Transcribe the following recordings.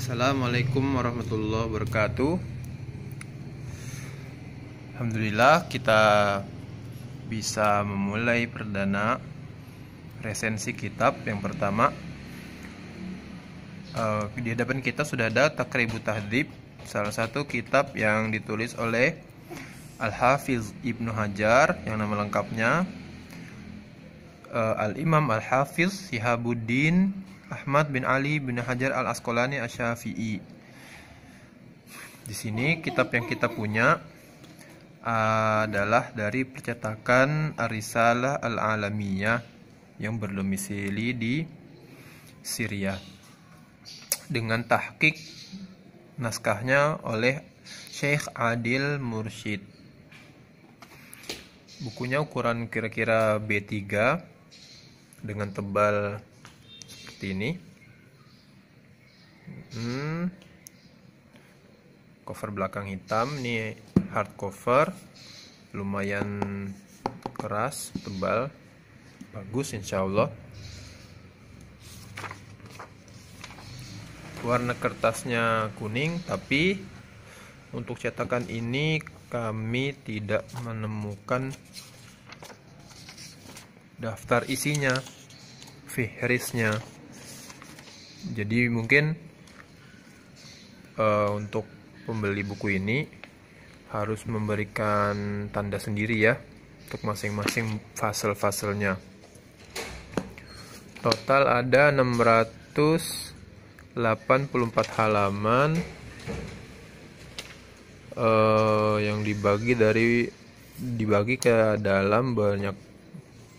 Assalamualaikum warahmatullahi wabarakatuh Alhamdulillah kita bisa memulai perdana resensi kitab yang pertama eh, di hadapan kita sudah ada Takribu Tahdib salah satu kitab yang ditulis oleh Al-Hafiz Ibnu Hajar yang nama lengkapnya eh, Al-Imam Al-Hafiz Sihabuddin Ahmad bin Ali bin Hajar al Asqalani asy-Syafi'i. Di sini kitab yang kita punya adalah dari percetakan Arisalah Al-Alamiyah yang berdomisili di Syria dengan tahqiq naskahnya oleh Syekh Adil Mursyid. Bukunya ukuran kira-kira B3 dengan tebal seperti ini hmm. cover belakang hitam ini hard cover lumayan keras tebal bagus insyaallah warna kertasnya kuning tapi untuk cetakan ini kami tidak menemukan daftar isinya, fihrisnya jadi mungkin uh, untuk pembeli buku ini harus memberikan tanda sendiri ya untuk masing-masing fasel-faselnya total ada 684 halaman uh, yang dibagi dari dibagi ke dalam banyak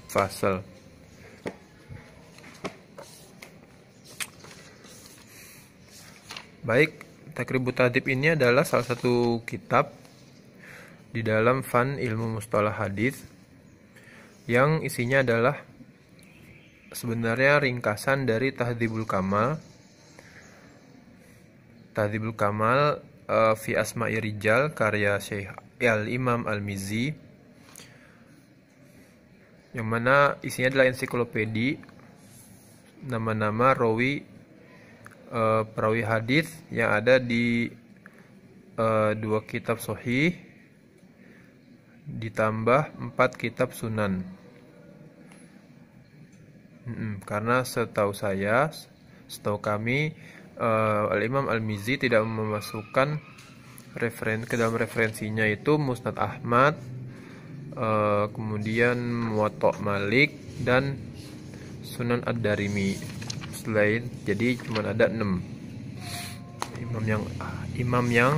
fasel Baik, Takribut Tadib ini adalah salah satu kitab di dalam fan ilmu mustalah hadis yang isinya adalah sebenarnya ringkasan dari Tahdibul Kamal. Tahdibul Kamal uh, fi Asma'i Rijal karya Syekh Al-Imam Al-Mizi yang mana isinya adalah ensiklopedia nama-nama rawi uh, perawi hadis yang ada di uh, dua kitab sohih ditambah empat kitab sunan hmm, karena setahu saya setahu kami uh, al imam al mizi tidak memasukkan referen ke dalam referensinya itu musnad ahmad uh, kemudian muwatta malik dan sunan ad-darimi selain jadi cuma ada 6 imam yang uh, imam yang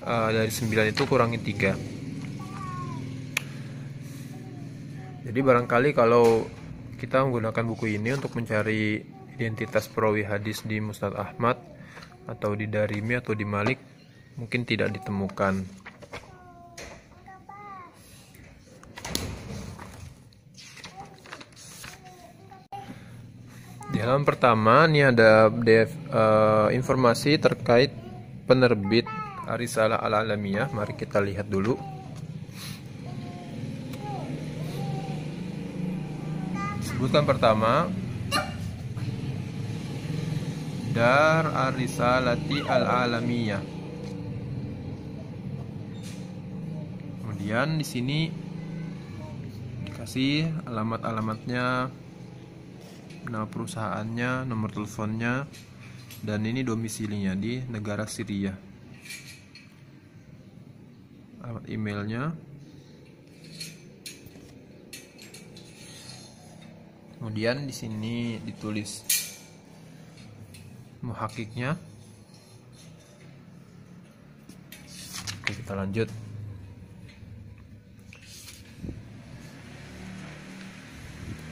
uh, dari 9 itu kurangi 3 jadi barangkali kalau kita menggunakan buku ini untuk mencari identitas perawi hadis di Musnad Ahmad atau di Darimi atau di Malik mungkin tidak ditemukan Halaman ya, pertama ini ada dev, uh, informasi terkait penerbit Arisalah al Alamiah. Mari kita lihat dulu. Sebutan pertama Dar Arisalati al Alamiah. Kemudian di sini dikasih alamat-alamatnya nama perusahaannya, nomor teleponnya, dan ini domisilinya di negara Syria. Alamat emailnya. Kemudian di sini ditulis muhakiknya. Oke, kita lanjut.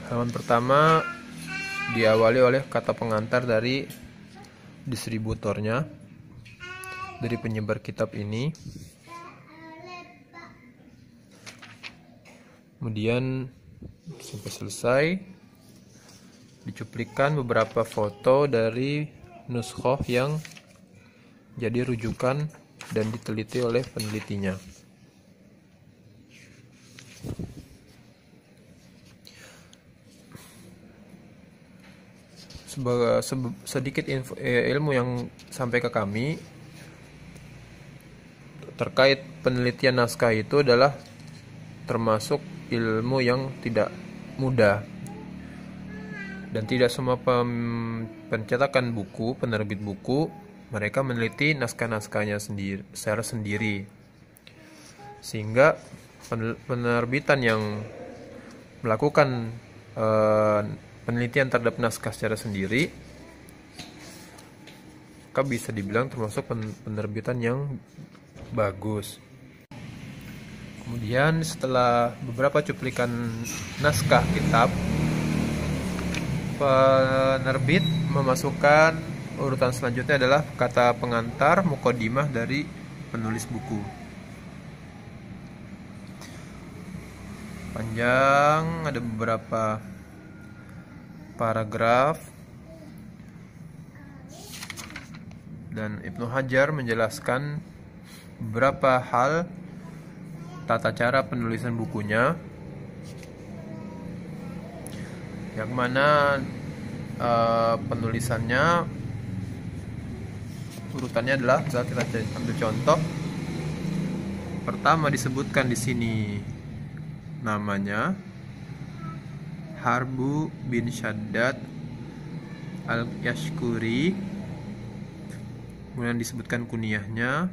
Halaman pertama diawali oleh kata pengantar dari distributornya dari penyebar kitab ini kemudian sampai selesai dicuplikan beberapa foto dari nuskhoh yang jadi rujukan dan diteliti oleh penelitinya. sedikit info, eh, ilmu yang sampai ke kami terkait penelitian naskah itu adalah termasuk ilmu yang tidak mudah dan tidak semua pencetakan buku, penerbit buku, mereka meneliti naskah-naskahnya sendiri, secara sendiri. Sehingga penerbitan yang melakukan eh, penelitian terhadap naskah secara sendiri maka bisa dibilang termasuk penerbitan yang bagus kemudian setelah beberapa cuplikan naskah kitab penerbit memasukkan urutan selanjutnya adalah kata pengantar mukodimah dari penulis buku panjang ada beberapa paragraf dan Ibnu Hajar menjelaskan beberapa hal tata cara penulisan bukunya yang mana uh, penulisannya urutannya adalah misalnya kita ambil contoh pertama disebutkan di sini namanya Harbu bin Shaddad Al-Yashkuri kemudian disebutkan kuniahnya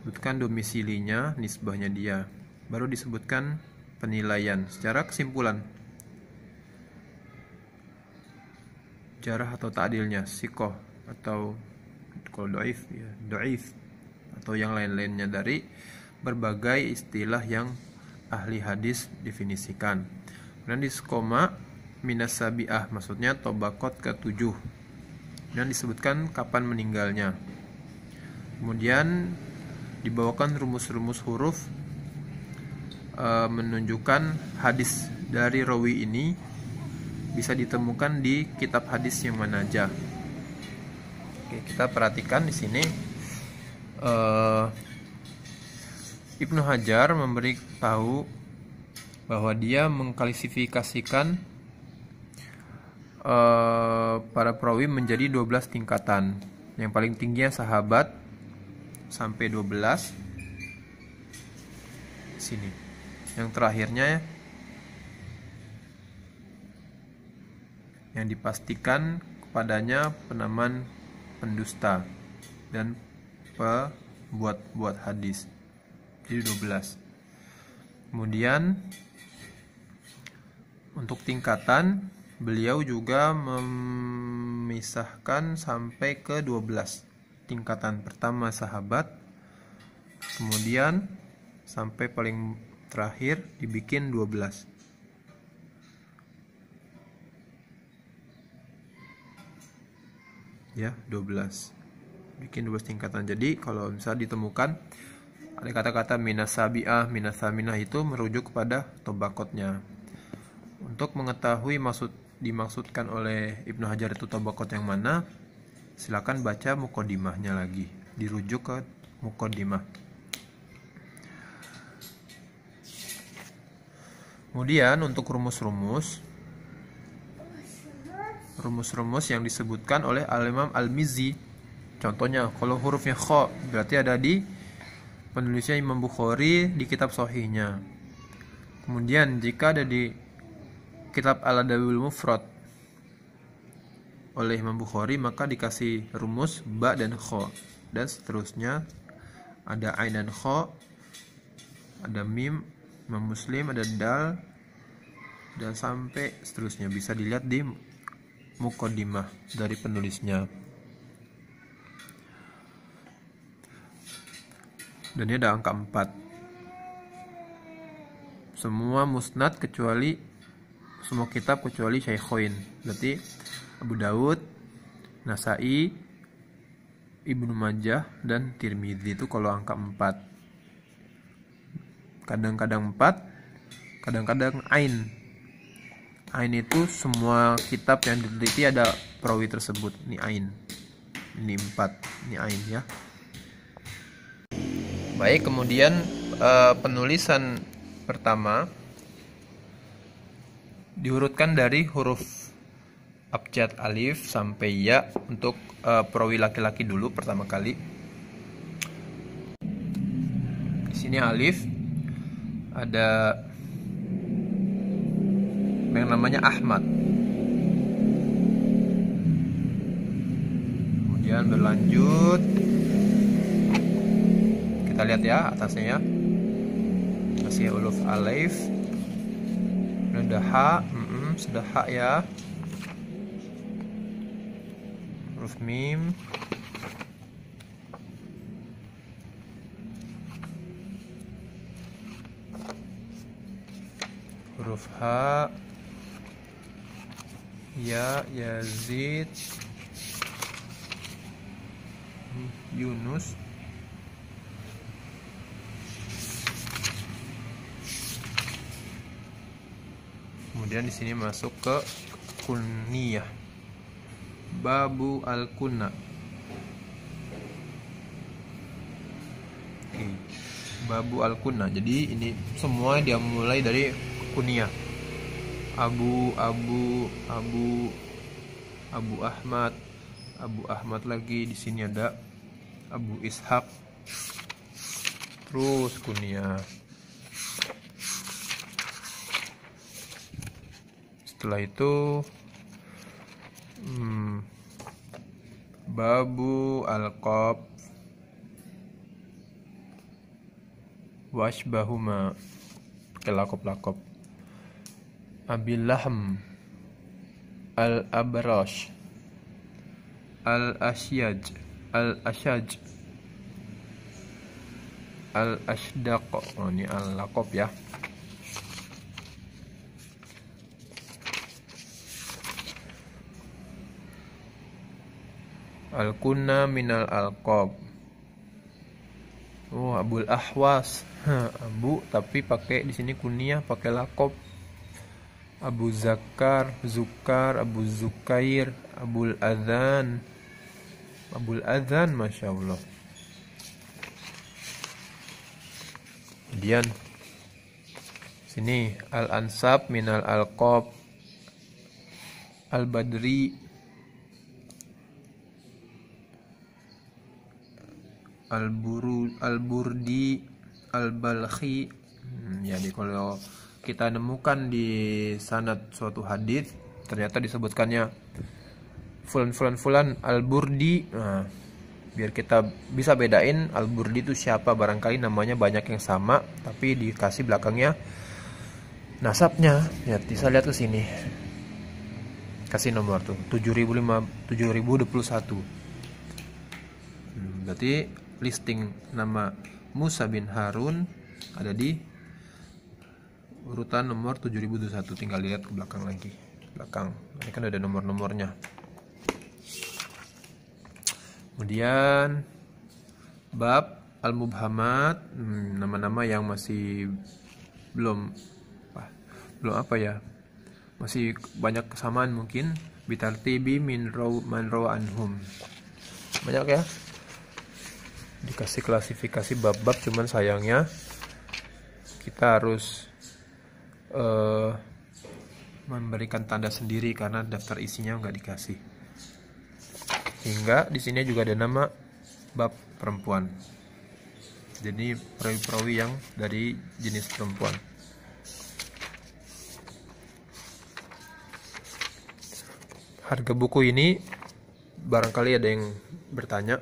disebutkan domisilinya nisbahnya dia baru disebutkan penilaian secara kesimpulan jarah atau ta'dilnya sikoh atau kalau doif ya doif atau yang lain-lainnya dari berbagai istilah yang ahli hadis definisikan dan minas sabi'ah, maksudnya tobakot ke-7 dan disebutkan kapan meninggalnya kemudian dibawakan rumus-rumus huruf e, menunjukkan hadis dari rawi ini bisa ditemukan di kitab hadis yang mana aja Oke, kita perhatikan di sini e, Ibnu Hajar memberi tahu bahwa dia mengklasifikasikan eh, para perawi menjadi 12 tingkatan. Yang paling tingginya sahabat sampai 12 sini. Yang terakhirnya ya. yang dipastikan kepadanya penaman pendusta dan pembuat-buat hadis. Jadi 12. Kemudian untuk tingkatan, beliau juga memisahkan sampai ke 12. Tingkatan pertama sahabat, kemudian sampai paling terakhir dibikin 12. Ya, 12. Bikin 12 tingkatan. Jadi kalau misalnya ditemukan ada kata-kata minasabiah, minasaminah itu merujuk kepada tobakotnya. Untuk mengetahui maksud dimaksudkan oleh Ibnu Hajar itu tobakot yang mana, silakan baca mukodimahnya lagi. Dirujuk ke mukodimah. Kemudian untuk rumus-rumus, rumus-rumus yang disebutkan oleh Al-Imam Al-Mizzi. Contohnya, kalau hurufnya kho berarti ada di penulisnya Imam Bukhari di kitab sohihnya. Kemudian jika ada di kitab Al-Adawil Mufrad oleh Imam Bukhari maka dikasih rumus ba dan kho dan seterusnya ada ain dan kho ada mim Imam Muslim ada dal dan sampai seterusnya bisa dilihat di mukodimah dari penulisnya dan ini ada angka 4 semua musnad kecuali semua kitab kecuali Syekhoin. Berarti Abu Daud, Nasai, Ibnu Majah dan Tirmidzi itu kalau angka 4. Kadang-kadang 4, kadang-kadang ain. Ain itu semua kitab yang diteliti ada perawi tersebut. Ini ain. Ini 4, ini ain ya. Baik, kemudian eh, penulisan pertama diurutkan dari huruf abjad alif sampai ya untuk uh, perawi laki-laki dulu pertama kali. Di sini alif ada yang namanya Ahmad. Kemudian berlanjut kita lihat ya atasnya ya. masih huruf alif ini udah hak mm -mm, sudah hak ya huruf mim huruf H ya Yazid Yunus kemudian di sini masuk ke kunyah babu al kunna okay. babu al kunna jadi ini semua dia mulai dari kunyah Abu Abu Abu Abu Ahmad Abu Ahmad lagi di sini ada Abu Ishaq terus kunyah setelah itu hmm, babu alqab washbahuma kelakop-lakop abilaham al abrash al asyaj al asyaj al ashdaq oh, ini al lakop ya Al-Kunna minal Alqab. Oh, Abul Ahwas. Abu tapi pakai di sini kunia, pakai lakob. Abu Zakar, Zukar, Abu Zukair, Abul Adhan. Abul Adhan, Masya Allah. Kemudian, sini Al-Ansab minal Alqab. Al-Badri Al-Buru Al-Burdi al hmm, jadi kalau kita nemukan di sanad suatu hadis ternyata disebutkannya fulan fulan fulan Alburdi. nah, biar kita bisa bedain Alburdi burdi itu siapa barangkali namanya banyak yang sama tapi dikasih belakangnya nasabnya ya bisa lihat ke sini kasih nomor tuh 7005 7021 hmm, berarti listing nama Musa bin Harun ada di urutan nomor 7021 tinggal lihat ke belakang lagi belakang ini kan ada nomor-nomornya kemudian bab al-mubhamat hmm, nama-nama hmm, yang masih belum belum apa ya masih banyak kesamaan mungkin bitartibi min raw man anhum banyak ya dikasih klasifikasi bab-bab cuman sayangnya kita harus uh, memberikan tanda sendiri karena daftar isinya nggak dikasih hingga di sini juga ada nama bab perempuan jadi perawi-perawi yang dari jenis perempuan harga buku ini barangkali ada yang bertanya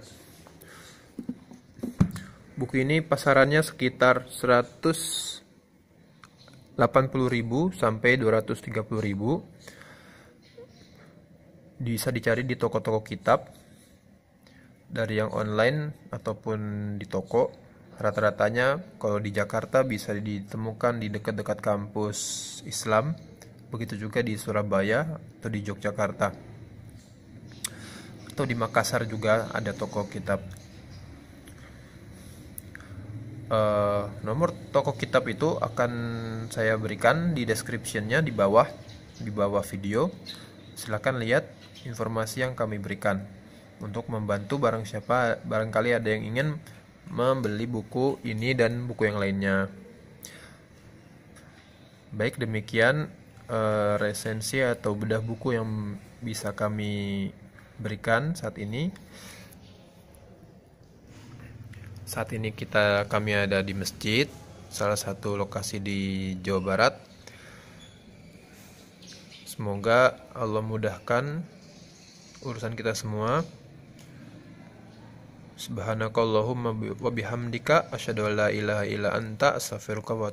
Buku ini pasarannya sekitar 180.000 sampai 230.000. Bisa dicari di toko-toko kitab dari yang online ataupun di toko. Rata-ratanya kalau di Jakarta bisa ditemukan di dekat-dekat kampus Islam, begitu juga di Surabaya atau di Yogyakarta. Atau di Makassar juga ada toko kitab uh, nomor toko kitab itu akan saya berikan di descriptionnya di bawah di bawah video silahkan lihat informasi yang kami berikan untuk membantu barang siapa barangkali ada yang ingin membeli buku ini dan buku yang lainnya baik demikian uh, resensi atau bedah buku yang bisa kami berikan saat ini saat ini kita kami ada di masjid salah satu lokasi di Jawa Barat semoga Allah mudahkan urusan kita semua Subhanakallahumma wa bihamdika asyhadu an ilaha illa anta astaghfiruka wa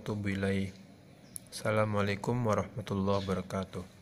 Assalamualaikum warahmatullahi wabarakatuh.